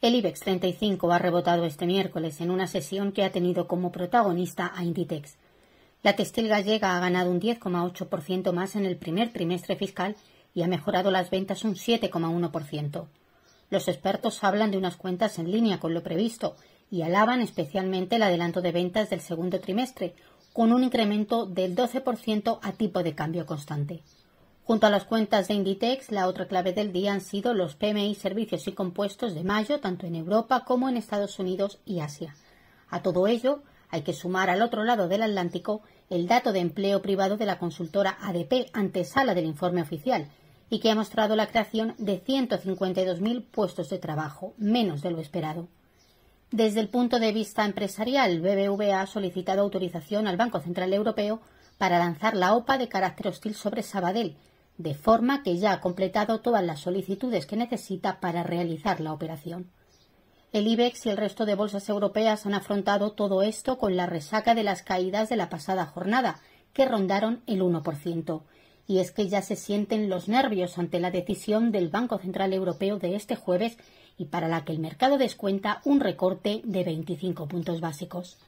El IBEX 35 ha rebotado este miércoles en una sesión que ha tenido como protagonista a Inditex. La textil gallega ha ganado un 10,8% más en el primer trimestre fiscal y ha mejorado las ventas un 7,1%. Los expertos hablan de unas cuentas en línea con lo previsto y alaban especialmente el adelanto de ventas del segundo trimestre, con un incremento del 12% a tipo de cambio constante. Junto a las cuentas de Inditex, la otra clave del día han sido los PMI servicios y compuestos de mayo, tanto en Europa como en Estados Unidos y Asia. A todo ello, hay que sumar al otro lado del Atlántico el dato de empleo privado de la consultora ADP, antesala del informe oficial, y que ha mostrado la creación de 152.000 puestos de trabajo, menos de lo esperado. Desde el punto de vista empresarial, BBVA ha solicitado autorización al Banco Central Europeo para lanzar la OPA de carácter hostil sobre Sabadell, de forma que ya ha completado todas las solicitudes que necesita para realizar la operación. El IBEX y el resto de bolsas europeas han afrontado todo esto con la resaca de las caídas de la pasada jornada, que rondaron el 1%. Y es que ya se sienten los nervios ante la decisión del Banco Central Europeo de este jueves y para la que el mercado descuenta un recorte de 25 puntos básicos.